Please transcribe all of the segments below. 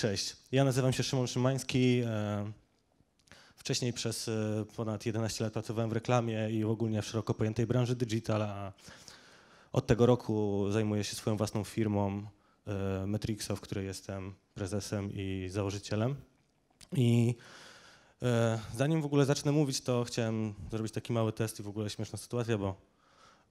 Cześć, ja nazywam się Szymon Szymański. E, wcześniej przez e, ponad 11 lat pracowałem w reklamie i ogólnie w szeroko pojętej branży digital, a od tego roku zajmuję się swoją własną firmą e, Metrixo, w której jestem prezesem i założycielem. I zanim w ogóle zacznę mówić, to chciałem zrobić taki mały test i w ogóle śmieszna sytuacja, bo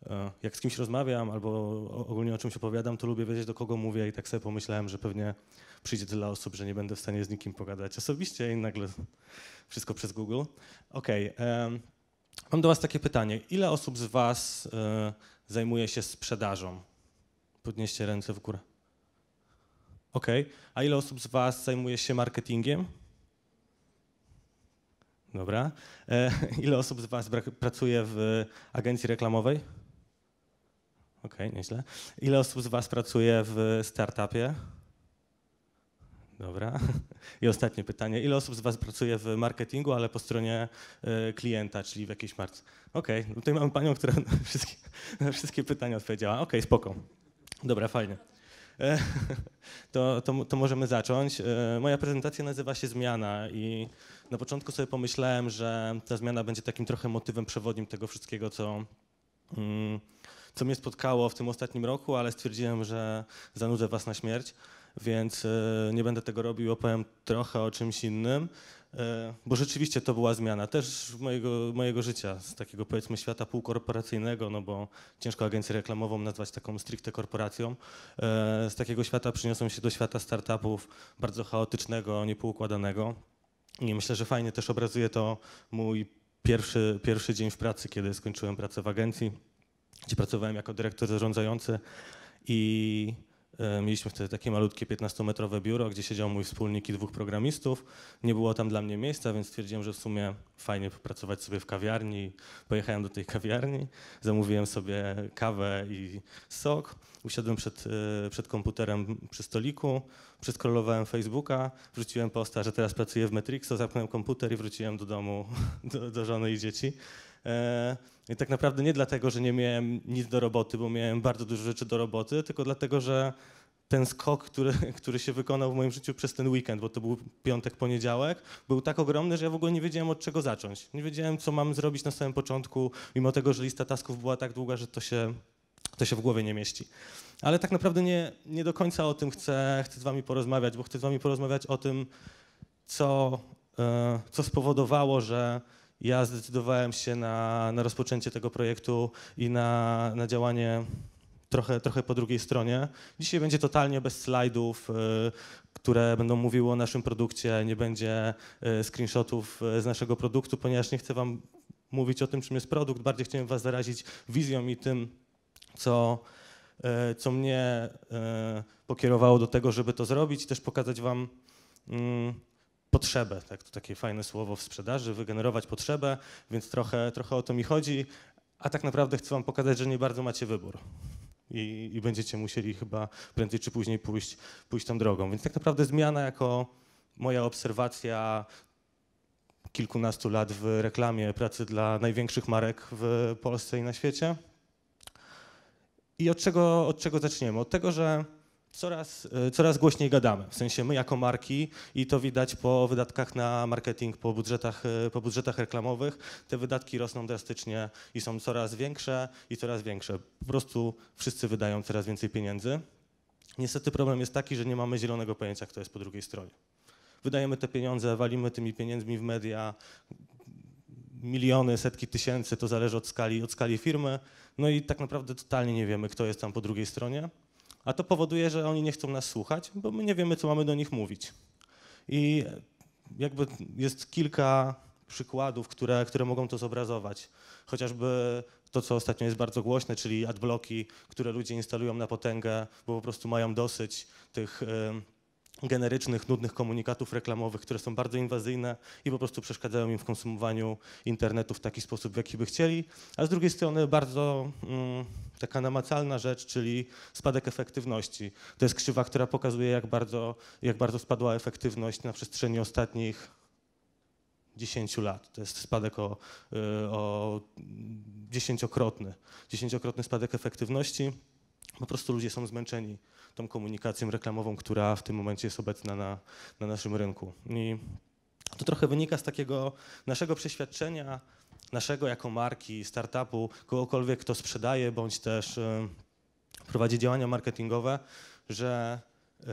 E, jak z kimś rozmawiam albo ogólnie o czymś opowiadam, to lubię wiedzieć, do kogo mówię i tak sobie pomyślałem, że pewnie przyjdzie tyle osób, że nie będę w stanie z nikim pogadać osobiście i nagle wszystko przez Google. Okej, okay. mam do was takie pytanie. Ile osób z was e, zajmuje się sprzedażą? Podnieście ręce w górę. Okej, okay. a ile osób z was zajmuje się marketingiem? Dobra. E, ile osób z Was pracuje w agencji reklamowej? Okej, okay, nieźle. Ile osób z Was pracuje w startupie? Dobra. I ostatnie pytanie. Ile osób z Was pracuje w marketingu, ale po stronie y, klienta, czyli w jakiejś marce? Okej, okay. No tutaj mamy panią, która na wszystkie, na wszystkie pytania odpowiedziała. Okej, okay, spoko. Dobra, fajnie. To, to, to, możemy zacząć. Y, moja prezentacja nazywa się Zmiana i na początku sobie pomyślałem, że ta zmiana będzie takim trochę motywem przewodnim tego wszystkiego, co... Mm, co mnie spotkało w tym ostatnim roku, ale stwierdziłem, że zanudzę was na śmierć, więc e, nie będę tego robił, opowiem trochę o czymś innym, e, bo rzeczywiście to była zmiana też mojego, mojego życia, z takiego powiedzmy świata półkorporacyjnego, no bo ciężko agencję reklamową nazwać taką stricte korporacją. E, z takiego świata przyniosłem się do świata startupów bardzo chaotycznego, niepoukładanego. I myślę, że fajnie też obrazuje to mój pierwszy, pierwszy dzień w pracy, kiedy skończyłem pracę w agencji gdzie pracowałem jako dyrektor zarządzający i e, Mieliśmy wtedy takie malutkie 15-metrowe biuro, gdzie siedział mój wspólnik i dwóch programistów. Nie było tam dla mnie miejsca, więc stwierdziłem, że w sumie fajnie popracować sobie w kawiarni. Pojechałem do tej kawiarni, zamówiłem sobie kawę i sok. Usiadłem przed, e, przed komputerem przy stoliku, przeskrolowałem Facebooka, wrzuciłem posta, że teraz pracuję w Metrixo, zamknąłem komputer i wróciłem do domu, do, do żony i dzieci. E, i tak naprawdę nie dlatego, że nie miałem nic do roboty, bo miałem bardzo dużo rzeczy do roboty, tylko dlatego, że ten skok, który, który się wykonał w moim życiu przez ten weekend, bo to był piątek, poniedziałek, był tak ogromny, że ja w ogóle nie wiedziałem od czego zacząć. Nie wiedziałem, co mam zrobić na samym początku, mimo tego, że lista tasków była tak długa, że to się, to się w głowie nie mieści. Ale tak naprawdę nie, nie do końca o tym chcę, chcę z wami porozmawiać, bo chcę z wami porozmawiać o tym, co, e, co spowodowało, że ja zdecydowałem się na, na rozpoczęcie tego projektu i na, na działanie trochę, trochę po drugiej stronie. Dzisiaj będzie totalnie bez slajdów, y, które będą mówiły o naszym produkcie, nie będzie y, screenshotów y, z naszego produktu, ponieważ nie chcę wam mówić o tym, czym jest produkt, bardziej chciałem was zarazić wizją i tym, co, co mnie pokierowało do tego, żeby to zrobić, też pokazać wam mm, potrzebę, tak, to takie fajne słowo w sprzedaży, wygenerować potrzebę, więc trochę, trochę o to mi chodzi, a tak naprawdę chcę wam pokazać, że nie bardzo macie wybór. I, i będziecie musieli chyba prędzej czy później pójść, pójść tą drogą. Więc tak naprawdę zmiana jako moja obserwacja kilkunastu lat w reklamie pracy dla największych marek w Polsce i na świecie. I od czego, od czego zaczniemy? Od tego, że coraz, e, coraz głośniej gadamy. W sensie my jako marki i to widać po wydatkach na marketing, po budżetach, e, po budżetach reklamowych, te wydatki rosną drastycznie i są coraz większe i coraz większe. Po prostu wszyscy wydają coraz więcej pieniędzy. Niestety problem jest taki, że nie mamy zielonego pojęcia, kto jest po drugiej stronie. Wydajemy te pieniądze, walimy tymi pieniędzmi w media, miliony, setki tysięcy, to zależy od skali, od skali firmy. No i tak naprawdę totalnie nie wiemy, kto jest tam po drugiej stronie a to powoduje, że oni nie chcą nas słuchać, bo my nie wiemy, co mamy do nich mówić. I jakby jest kilka przykładów, które, które mogą to zobrazować. Chociażby to, co ostatnio jest bardzo głośne, czyli adbloki, które ludzie instalują na potęgę, bo po prostu mają dosyć tych. Yy, generycznych, nudnych komunikatów reklamowych, które są bardzo inwazyjne i po prostu przeszkadzają im w konsumowaniu internetu w taki sposób, w jaki by chcieli. A z drugiej strony bardzo mm, taka namacalna rzecz, czyli spadek efektywności. To jest krzywa, która pokazuje, jak bardzo, jak bardzo spadła efektywność na przestrzeni ostatnich 10 lat. To jest spadek o, y, o dziesięciokrotny, dziesięciokrotny spadek efektywności. Po prostu ludzie są zmęczeni tą komunikacją reklamową, która w tym momencie jest obecna na, na naszym rynku. I to trochę wynika z takiego naszego przeświadczenia, naszego jako marki, startupu, kogokolwiek, kto sprzedaje bądź też y, prowadzi działania marketingowe, że y,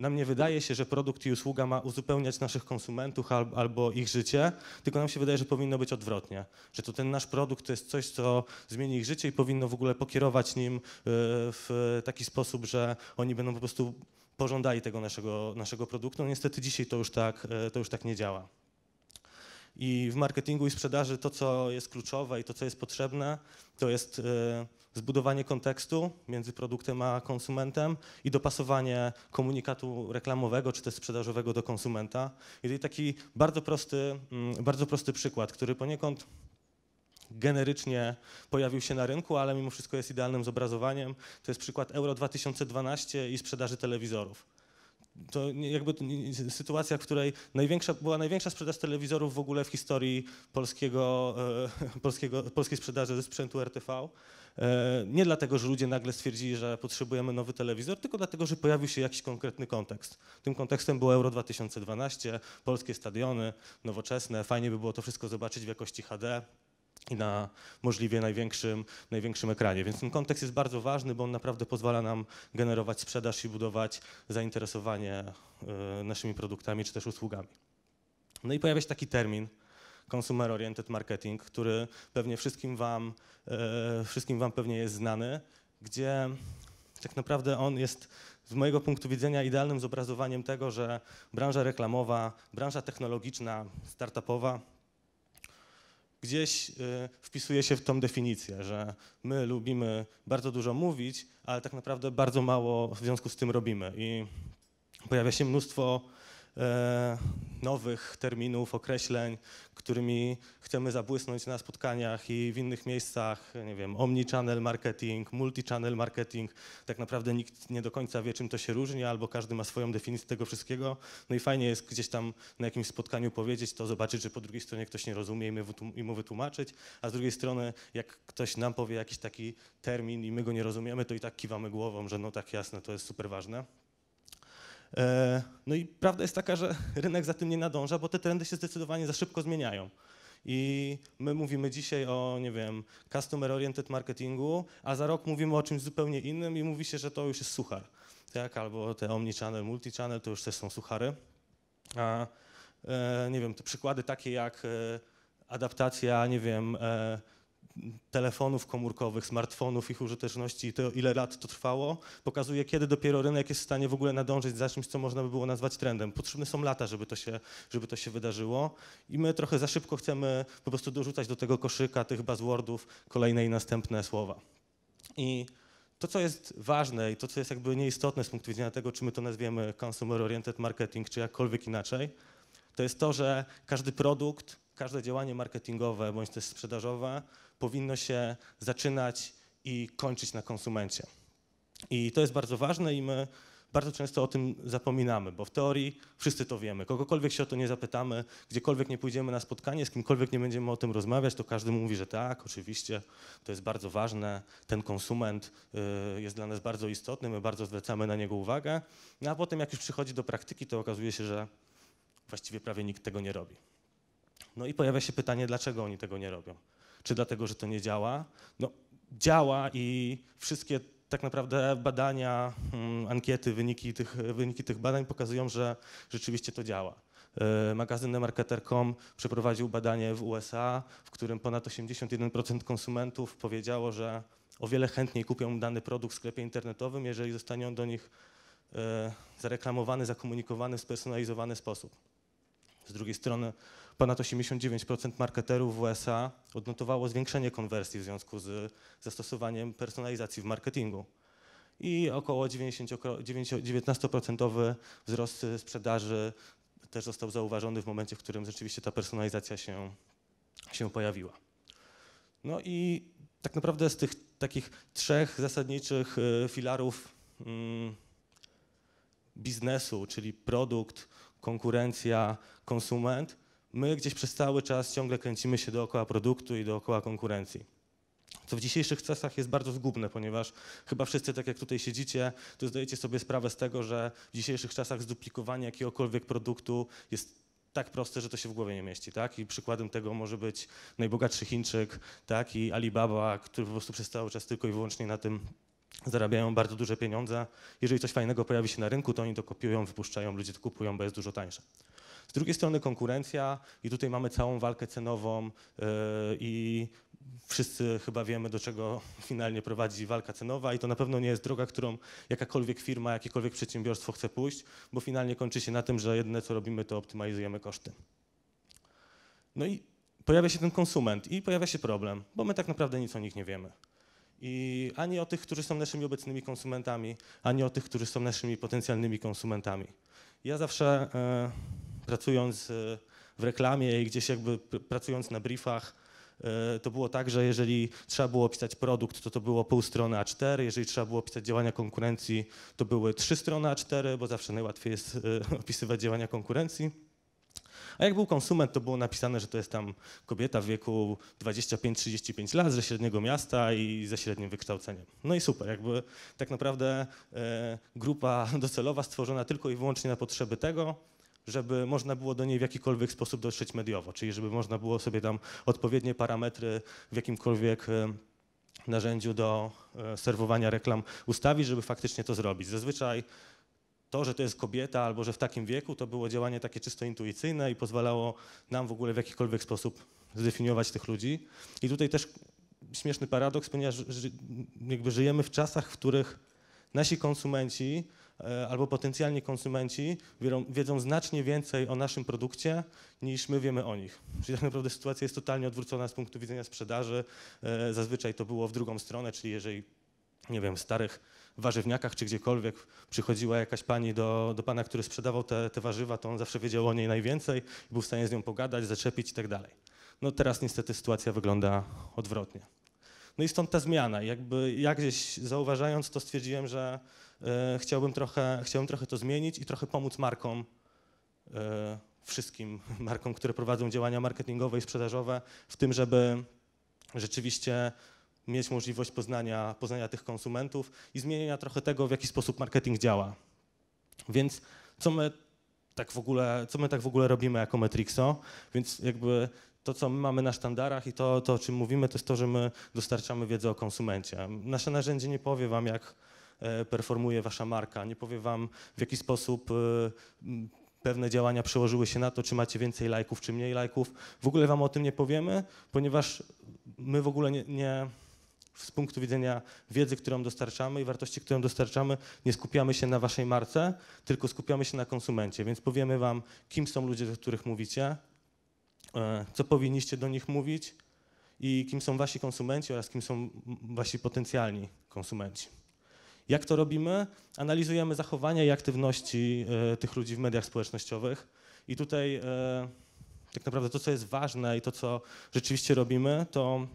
nam nie wydaje się, że produkt i usługa ma uzupełniać naszych konsumentów albo ich życie, tylko nam się wydaje, że powinno być odwrotnie. Że to ten nasz produkt to jest coś, co zmieni ich życie i powinno w ogóle pokierować nim e, w taki sposób, że oni będą po prostu pożądali tego naszego, naszego produktu. No niestety dzisiaj to już, tak, e, to już tak nie działa. I w marketingu i sprzedaży to, co jest kluczowe i to, co jest potrzebne, to jest e, zbudowanie kontekstu między produktem a konsumentem i dopasowanie komunikatu reklamowego czy też sprzedażowego do konsumenta. I tutaj taki bardzo prosty, mm, bardzo prosty przykład, który poniekąd generycznie pojawił się na rynku, ale mimo wszystko jest idealnym zobrazowaniem. To jest przykład Euro 2012 i sprzedaży telewizorów to jakby sytuacja, w której największa, była największa sprzedaż telewizorów w ogóle w historii polskiego, e, polskiego, polskiej sprzedaży sprzętu RTV. E, nie dlatego, że ludzie nagle stwierdzili, że potrzebujemy nowy telewizor, tylko dlatego, że pojawił się jakiś konkretny kontekst. Tym kontekstem było Euro 2012, polskie stadiony, nowoczesne, fajnie by było to wszystko zobaczyć w jakości HD i na możliwie największym, największym ekranie. Więc ten kontekst jest bardzo ważny, bo on naprawdę pozwala nam generować sprzedaż i budować zainteresowanie e, naszymi produktami czy też usługami. No i pojawia się taki termin, Consumer Oriented Marketing, który pewnie wszystkim wam, e, wszystkim wam pewnie jest znany, gdzie tak naprawdę on jest z mojego punktu widzenia idealnym zobrazowaniem tego, że branża reklamowa, branża technologiczna, startupowa gdzieś e, wpisuje się w tą definicję, że my lubimy bardzo dużo mówić, ale tak naprawdę bardzo mało w związku z tym robimy. I pojawia się mnóstwo E, nowych terminów, określeń, którymi chcemy zabłysnąć na spotkaniach i w innych miejscach, nie wiem, omni-channel marketing, multi-channel marketing, tak naprawdę nikt nie do końca wie, czym to się różni, albo każdy ma swoją definicję tego wszystkiego, no i fajnie jest gdzieś tam na jakimś spotkaniu powiedzieć to, zobaczyć, że po drugiej stronie ktoś nie rozumie i mu wytłumaczyć, a z drugiej strony, jak ktoś nam powie jakiś taki termin i my go nie rozumiemy, to i tak kiwamy głową, że no tak jasne, to jest super ważne. E, no i prawda jest taka, że rynek za tym nie nadąża, bo te trendy się zdecydowanie za szybko zmieniają. I my mówimy dzisiaj o, nie wiem, customer oriented marketingu, a za rok mówimy o czymś zupełnie innym i mówi się, że to już jest suchar. Tak, albo te omnichannel, multichannel to już też są suchary. A e, nie wiem, te przykłady takie jak e, adaptacja, nie wiem, e, telefonów komórkowych, smartfonów, ich użyteczności i to, ile lat to trwało, pokazuje, kiedy dopiero rynek jest w stanie w ogóle nadążyć za czymś, co można by było nazwać trendem. Potrzebne są lata, żeby to się, żeby to się wydarzyło i my trochę za szybko chcemy po prostu dorzucać do tego koszyka tych buzzwordów kolejne i następne słowa. I to, co jest ważne i to, co jest jakby nieistotne z punktu widzenia tego, czy my to nazwiemy consumer-oriented marketing, czy jakkolwiek inaczej, to jest to, że każdy produkt każde działanie marketingowe bądź też sprzedażowe powinno się zaczynać i kończyć na konsumencie. I to jest bardzo ważne i my bardzo często o tym zapominamy, bo w teorii wszyscy to wiemy. Kogokolwiek się o to nie zapytamy, gdziekolwiek nie pójdziemy na spotkanie, z kimkolwiek nie będziemy o tym rozmawiać, to każdy mówi, że tak, oczywiście, to jest bardzo ważne, ten konsument y, jest dla nas bardzo istotny, my bardzo zwracamy na niego uwagę, no a potem jak już przychodzi do praktyki, to okazuje się, że właściwie prawie nikt tego nie robi. No i pojawia się pytanie, dlaczego oni tego nie robią? Czy dlatego, że to nie działa? No, działa i wszystkie tak naprawdę badania, hmm, ankiety, wyniki tych, wyniki tych badań pokazują, że rzeczywiście to działa. E, magazyn Marketer.com przeprowadził badanie w USA, w którym ponad 81% konsumentów powiedziało, że o wiele chętniej kupią dany produkt w sklepie internetowym, jeżeli zostanie on do nich e, zareklamowany, zakomunikowany w spersonalizowany sposób. Z drugiej strony ponad 89% marketerów w USA odnotowało zwiększenie konwersji w związku z zastosowaniem personalizacji w marketingu i około 19% wzrost sprzedaży też został zauważony w momencie, w którym rzeczywiście ta personalizacja się, się pojawiła. No i tak naprawdę z tych takich trzech zasadniczych y, filarów mm, biznesu, czyli produkt, konkurencja, konsument, my gdzieś przez cały czas ciągle kręcimy się dookoła produktu i dookoła konkurencji co w dzisiejszych czasach jest bardzo zgubne, ponieważ chyba wszyscy, tak jak tutaj siedzicie, to zdajecie sobie sprawę z tego, że w dzisiejszych czasach zduplikowanie jakiegokolwiek produktu jest tak proste, że to się w głowie nie mieści, tak? I przykładem tego może być najbogatszy Chińczyk, tak? I Alibaba, który po prostu przez cały czas tylko i wyłącznie na tym zarabiają bardzo duże pieniądze. Jeżeli coś fajnego pojawi się na rynku, to oni to kopiują, wypuszczają, ludzie to kupują, bo jest dużo tańsze. Z drugiej strony konkurencja i tutaj mamy całą walkę cenową yy, i wszyscy chyba wiemy, do czego finalnie prowadzi walka cenowa i to na pewno nie jest droga, którą jakakolwiek firma, jakiekolwiek przedsiębiorstwo chce pójść, bo finalnie kończy się na tym, że jedyne co robimy, to optymalizujemy koszty. No i pojawia się ten konsument i pojawia się problem, bo my tak naprawdę nic o nich nie wiemy. I ani o tych, którzy są naszymi obecnymi konsumentami, ani o tych, którzy są naszymi potencjalnymi konsumentami. Ja zawsze e, pracując e, w reklamie i gdzieś jakby pracując na briefach, e, to było tak, że jeżeli trzeba było opisać produkt, to to było pół strony A4, jeżeli trzeba było opisać działania konkurencji, to były trzy strony A4, bo zawsze najłatwiej jest e, opisywać działania konkurencji. A jak był konsument, to było napisane, że to jest tam kobieta w wieku 25-35 lat ze średniego miasta i ze średnim wykształceniem. No i super, jakby tak naprawdę e, grupa docelowa stworzona tylko i wyłącznie na potrzeby tego, żeby można było do niej w jakikolwiek sposób dotrzeć mediowo, czyli żeby można było sobie tam odpowiednie parametry w jakimkolwiek e, narzędziu do e, serwowania reklam ustawić, żeby faktycznie to zrobić. Zazwyczaj to, że to jest kobieta albo że w takim wieku, to było działanie takie czysto intuicyjne i pozwalało nam w ogóle w jakikolwiek sposób zdefiniować tych ludzi. I tutaj też śmieszny paradoks, ponieważ jakby żyjemy w czasach, w których nasi konsumenci e, albo potencjalni konsumenci wiedzą, znacznie więcej o naszym produkcie niż my wiemy o nich. Czyli tak naprawdę sytuacja jest totalnie odwrócona z punktu widzenia sprzedaży. E, zazwyczaj to było w drugą stronę, czyli jeżeli, nie wiem, starych warzywniakach czy gdziekolwiek przychodziła jakaś pani do, do pana, który sprzedawał te, te warzywa, to on zawsze wiedział o niej najwięcej, był w stanie z nią pogadać, zaczepić i tak dalej. No teraz niestety sytuacja wygląda odwrotnie. No i stąd ta zmiana. Jakby ja gdzieś zauważając to stwierdziłem, że e, chciałbym, trochę, chciałbym trochę to zmienić i trochę pomóc markom, e, wszystkim markom, które prowadzą działania marketingowe i sprzedażowe, w tym, żeby rzeczywiście mieć możliwość poznania, poznania tych konsumentów i zmienienia trochę tego, w jaki sposób marketing działa. Więc co my tak w ogóle, co my tak w ogóle robimy jako Metrixo? Więc jakby to, co my mamy na sztandarach i to, to, o czym mówimy, to jest to, że my dostarczamy wiedzę o konsumencie. Nasze narzędzie nie powie wam, jak e, performuje wasza marka, nie powie wam, w jaki sposób e, pewne działania przełożyły się na to, czy macie więcej lajków, czy mniej lajków. W ogóle wam o tym nie powiemy, ponieważ my w ogóle nie, nie z punktu widzenia wiedzy, którą dostarczamy i wartości, którą dostarczamy, nie skupiamy się na waszej marce, tylko skupiamy się na konsumencie. Więc powiemy wam, kim są ludzie, o których mówicie, e, co powinniście do nich mówić i kim są wasi konsumenci oraz kim są wasi potencjalni konsumenci. Jak to robimy? Analizujemy zachowania i aktywności e, tych ludzi w mediach społecznościowych. I tutaj e, tak naprawdę to, co jest ważne i to, co rzeczywiście robimy, to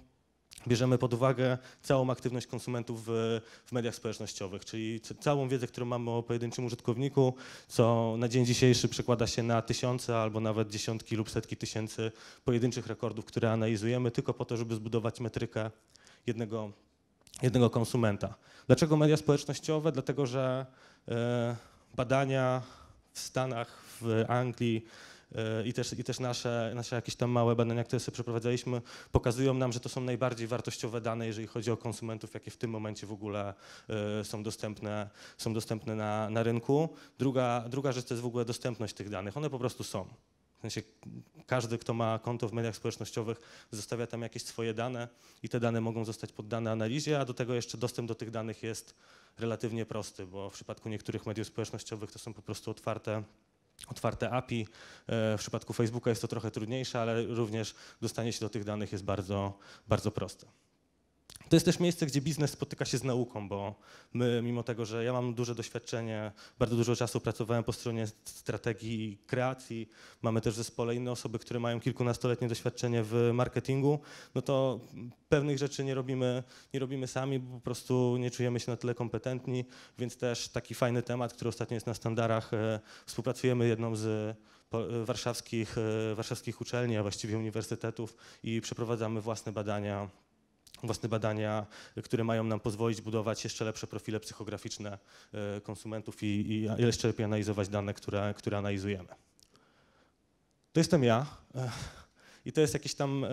bierzemy pod uwagę całą aktywność konsumentów w, w, mediach społecznościowych, czyli całą wiedzę, którą mamy o pojedynczym użytkowniku, co na dzień dzisiejszy przekłada się na tysiące albo nawet dziesiątki lub setki tysięcy pojedynczych rekordów, które analizujemy tylko po to, żeby zbudować metrykę jednego, jednego konsumenta. Dlaczego media społecznościowe? Dlatego, że y, badania w Stanach, w Anglii, E, i też, i też nasze, nasze jakieś tam małe badania, które sobie przeprowadzaliśmy, pokazują nam, że to są najbardziej wartościowe dane, jeżeli chodzi o konsumentów, jakie w tym momencie w ogóle e, są dostępne, są dostępne na, na rynku. Druga, druga rzecz to jest w ogóle dostępność tych danych. One po prostu są. W sensie każdy, kto ma konto w mediach społecznościowych, zostawia tam jakieś swoje dane i te dane mogą zostać poddane analizie, a do tego jeszcze dostęp do tych danych jest relatywnie prosty, bo w przypadku niektórych mediów społecznościowych to są po prostu otwarte otwarte API. E, w przypadku Facebooka jest to trochę trudniejsze, ale również dostanie się do tych danych jest bardzo, bardzo proste. To jest też miejsce, gdzie biznes spotyka się z nauką, bo my, mimo tego, że ja mam duże doświadczenie, bardzo dużo czasu pracowałem po stronie strategii i kreacji, mamy też w zespole inne osoby, które mają kilkunastoletnie doświadczenie w marketingu, no to pewnych rzeczy nie robimy, nie robimy sami, bo po prostu nie czujemy się na tyle kompetentni, więc też taki fajny temat, który ostatnio jest na standardach, e, współpracujemy jedną z warszawskich, e, warszawskich uczelni, a właściwie uniwersytetów i przeprowadzamy własne badania własne badania, które mają nam pozwolić budować jeszcze lepsze profile psychograficzne e, konsumentów i, i jeszcze lepiej analizować dane, które, które analizujemy. To jestem ja e, i to jest jakiś tam e,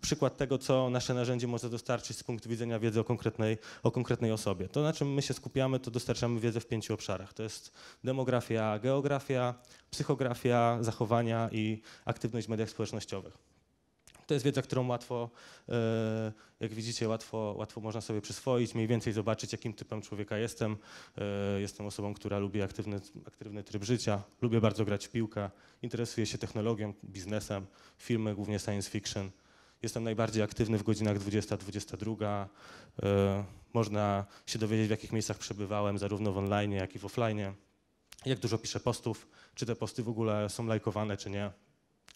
przykład tego, co nasze narzędzie może dostarczyć z punktu widzenia wiedzy o konkretnej, o konkretnej osobie. To, na czym my się skupiamy, to dostarczamy wiedzę w pięciu obszarach. To jest demografia, geografia, psychografia, zachowania i aktywność w mediach społecznościowych. To jest wiedza, którą łatwo, e, jak widzicie, łatwo, łatwo można sobie przyswoić, mniej więcej zobaczyć, jakim typem człowieka jestem. E, jestem osobą, która lubi aktywny, aktywny tryb życia, lubię bardzo grać w piłkę, interesuję się technologią, biznesem, filmy, głównie science fiction. Jestem najbardziej aktywny w godzinach 20-22. E, można się dowiedzieć, w jakich miejscach przebywałem, zarówno w online, jak i w offline. Jak dużo piszę postów, czy te posty w ogóle są lajkowane, czy nie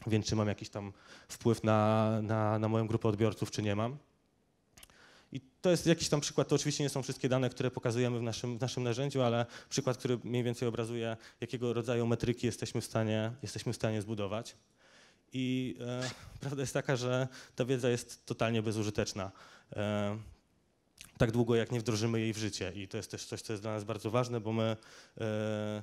więc czy mam jakiś tam wpływ na, na, na moją grupę odbiorców, czy nie mam. I to jest jakiś tam przykład, to oczywiście nie są wszystkie dane, które pokazujemy w naszym, w naszym narzędziu, ale przykład, który mniej więcej obrazuje, jakiego rodzaju metryki jesteśmy w stanie, jesteśmy w stanie zbudować. I e, prawda jest taka, że ta wiedza jest totalnie bezużyteczna. E, tak długo, jak nie wdrożymy jej w życie. I to jest też coś, co jest dla nas bardzo ważne, bo my e,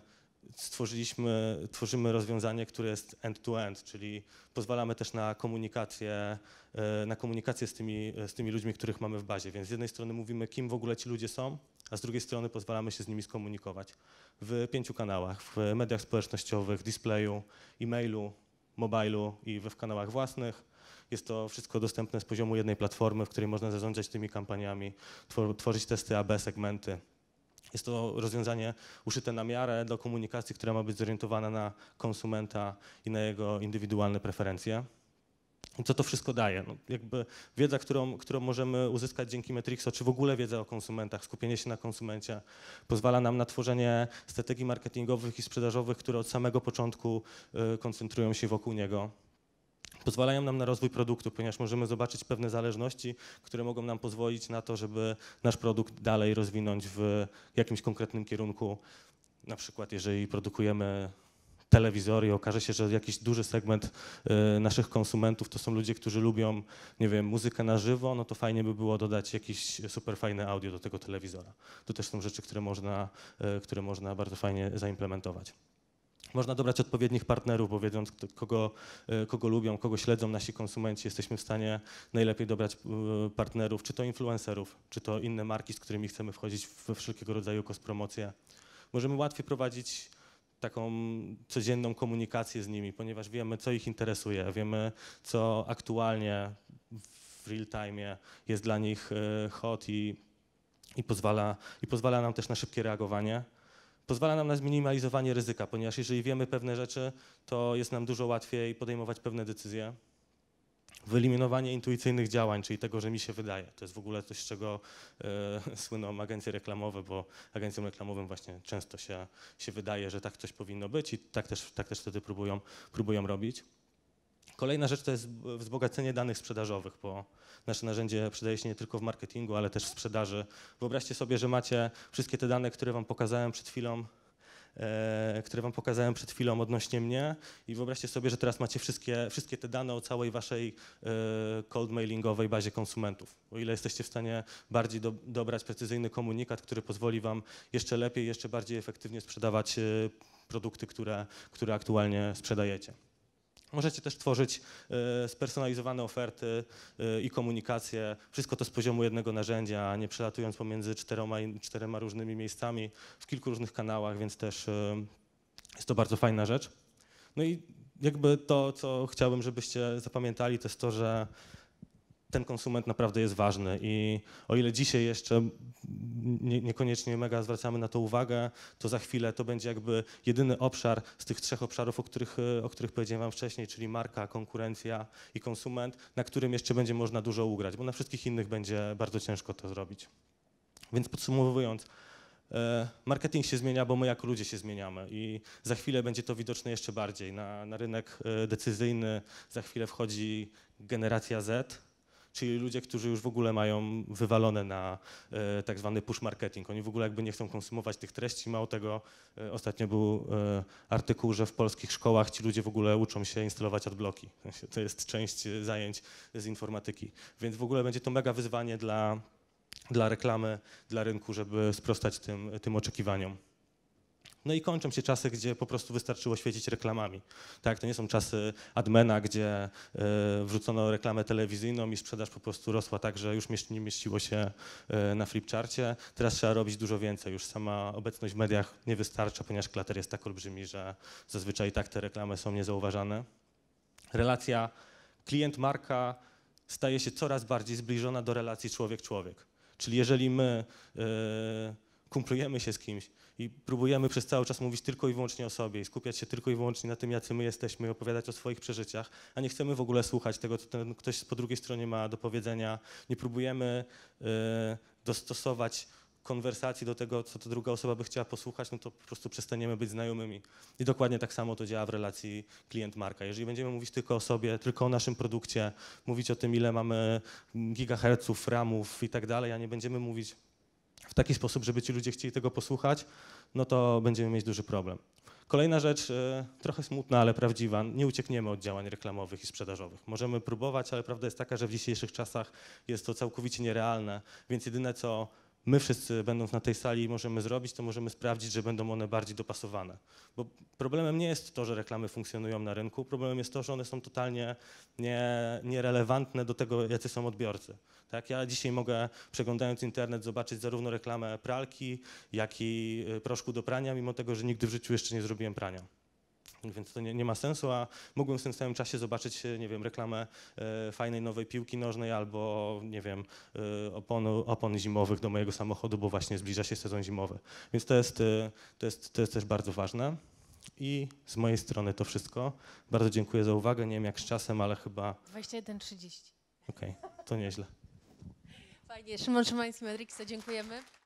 stworzyliśmy, tworzymy rozwiązanie, które jest end-to-end, -end, czyli pozwalamy też na komunikację, e, na komunikację z, tymi, z tymi ludźmi, których mamy w bazie. Więc z jednej strony mówimy, kim w ogóle ci ludzie są, a z drugiej strony pozwalamy się z nimi skomunikować w pięciu kanałach, w mediach społecznościowych, displayu, e-mailu, mobilu i w kanałach własnych. Jest to wszystko dostępne z poziomu jednej platformy, w której można zarządzać tymi kampaniami, tworzyć testy AB, segmenty. Jest to rozwiązanie uszyte na miarę do komunikacji, która ma być zorientowana na konsumenta i na jego indywidualne preferencje. I co to wszystko daje? No, jakby wiedza, którą, którą możemy uzyskać dzięki Metrixo, czy w ogóle wiedza o konsumentach, skupienie się na konsumencie, pozwala nam na tworzenie strategii marketingowych i sprzedażowych, które od samego początku y, koncentrują się wokół niego pozwalają nam na rozwój produktu, ponieważ możemy zobaczyć pewne zależności, które mogą nam pozwolić na to, żeby nasz produkt dalej rozwinąć w jakimś konkretnym kierunku. Na przykład, jeżeli produkujemy telewizor i okaże się, że jakiś duży segment y, naszych konsumentów to są ludzie, którzy lubią, nie wiem, muzykę na żywo, no to fajnie by było dodać jakieś super fajne audio do tego telewizora. To też są rzeczy, które można, y, które można bardzo fajnie zaimplementować. Można dobrać odpowiednich partnerów, bo wiedząc, kogo, e, kogo lubią, kogo śledzą nasi konsumenci, jesteśmy w stanie najlepiej dobrać e, partnerów, czy to influencerów, czy to inne marki, z którymi chcemy wchodzić we wszelkiego rodzaju kospromocje. Możemy łatwiej prowadzić taką codzienną komunikację z nimi, ponieważ wiemy, co ich interesuje, wiemy, co aktualnie w real time jest dla nich e, hot i, i, pozwala, i pozwala nam też na szybkie reagowanie pozwala nam na zminimalizowanie ryzyka, ponieważ jeżeli wiemy pewne rzeczy, to jest nam dużo łatwiej podejmować pewne decyzje. Wyeliminowanie intuicyjnych działań, czyli tego, że mi się wydaje. To jest w ogóle coś, z czego y, słyną agencje reklamowe, bo agencjom reklamowym właśnie często się, się wydaje, że tak coś powinno być i tak też, tak też wtedy próbują, próbują robić. Kolejna rzecz to jest wzbogacenie danych sprzedażowych, bo nasze narzędzie przydaje się nie tylko w marketingu, ale też w sprzedaży. Wyobraźcie sobie, że macie wszystkie te dane, które wam pokazałem przed chwilą, E, które Wam pokazałem przed chwilą odnośnie mnie. I wyobraźcie sobie, że teraz macie wszystkie, wszystkie te dane o całej Waszej e, cold mailingowej bazie konsumentów. O ile jesteście w stanie bardziej do, dobrać precyzyjny komunikat, który pozwoli Wam jeszcze lepiej, jeszcze bardziej efektywnie sprzedawać e, produkty, które, które aktualnie sprzedajecie. Możecie też tworzyć e, spersonalizowane oferty e, i komunikację. Wszystko to z poziomu jednego narzędzia, nie przelatując pomiędzy czteroma, czterema różnymi miejscami w kilku różnych kanałach, więc też e, jest to bardzo fajna rzecz. No i jakby to, co chciałbym, żebyście zapamiętali, to jest to, że ten konsument naprawdę jest ważny i o ile dzisiaj jeszcze nie, niekoniecznie mega zwracamy na to uwagę, to za chwilę to będzie jakby jedyny obszar z tych trzech obszarów, o których, e, o których powiedziałem wam wcześniej, czyli marka, konkurencja i konsument, na którym jeszcze będzie można dużo ugrać, bo na wszystkich innych będzie bardzo ciężko to zrobić. Więc podsumowując, e, Marketing się zmienia, bo my jako ludzie się zmieniamy i za chwilę będzie to widoczne jeszcze bardziej. Na, na rynek e, decyzyjny za chwilę wchodzi generacja Z, czyli ludzie, którzy już w ogóle mają wywalone na e, tak zwany push marketing. Oni w ogóle jakby nie chcą konsumować tych treści. Mało tego, e, ostatnio był e, artykuł, że w polskich szkołach ci ludzie w ogóle uczą się instalować adbloki. To jest część zajęć z informatyki. Więc w ogóle będzie to mega wyzwanie dla, dla reklamy, dla rynku, żeby sprostać tym, tym oczekiwaniom. No i kończą się czasy, gdzie po prostu wystarczyło świecić reklamami. Tak, to nie są czasy admena, gdzie y, wrzucono reklamę telewizyjną i sprzedaż po prostu rosła tak, że już mieści, nie mieściło się y, na flipcharcie. Teraz trzeba robić dużo więcej. Już sama obecność w mediach nie wystarcza, ponieważ klater jest tak olbrzymi, że zazwyczaj i tak te reklamy są niezauważane. Relacja klient-marka staje się coraz bardziej zbliżona do relacji człowiek-człowiek. Czyli jeżeli my y, kumplujemy się z kimś i próbujemy przez cały czas mówić tylko i wyłącznie o sobie i skupiać się tylko i wyłącznie na tym, jacy my jesteśmy i opowiadać o swoich przeżyciach, a nie chcemy w ogóle słuchać tego, co ten ktoś po drugiej stronie ma do powiedzenia. Nie próbujemy y, dostosować konwersacji do tego, co ta druga osoba by chciała posłuchać, no to po prostu przestaniemy być znajomymi. I dokładnie tak samo to działa w relacji klient-marka. Jeżeli będziemy mówić tylko o sobie, tylko o naszym produkcie, mówić o tym, ile mamy gigaherców, ramów i tak dalej, a nie będziemy mówić w taki sposób, żeby ci ludzie chcieli tego posłuchać, no to będziemy mieć duży problem. Kolejna rzecz, e, trochę smutna, ale prawdziwa. Nie uciekniemy od działań reklamowych i sprzedażowych. Możemy próbować, ale prawda jest taka, że w dzisiejszych czasach jest to całkowicie nierealne, więc jedyne co my wszyscy będąc na tej sali możemy zrobić, to możemy sprawdzić, że będą one bardziej dopasowane. Bo problemem nie jest to, że reklamy funkcjonują na rynku, problemem jest to, że one są totalnie nie, nierelewantne do tego, jacy są odbiorcy. Tak? Ja dzisiaj mogę, przeglądając internet, zobaczyć zarówno reklamę pralki, jak i y, proszku do prania, mimo tego, że nigdy w życiu jeszcze nie zrobiłem prania. Więc to nie, nie, ma sensu, a mógłbym w tym samym czasie zobaczyć, e, nie wiem, reklamę e, fajnej nowej piłki nożnej albo, nie wiem, e, opon zimowych do mojego samochodu, bo właśnie zbliża się sezon zimowy. Więc to jest, e, to jest, to jest też bardzo ważne. I z mojej strony to wszystko. Bardzo dziękuję za uwagę. Nie wiem jak z czasem, ale chyba... 21.30. Okej, okay, to nieźle. Fajnie. Szymon Szymański, Matrixa, dziękujemy.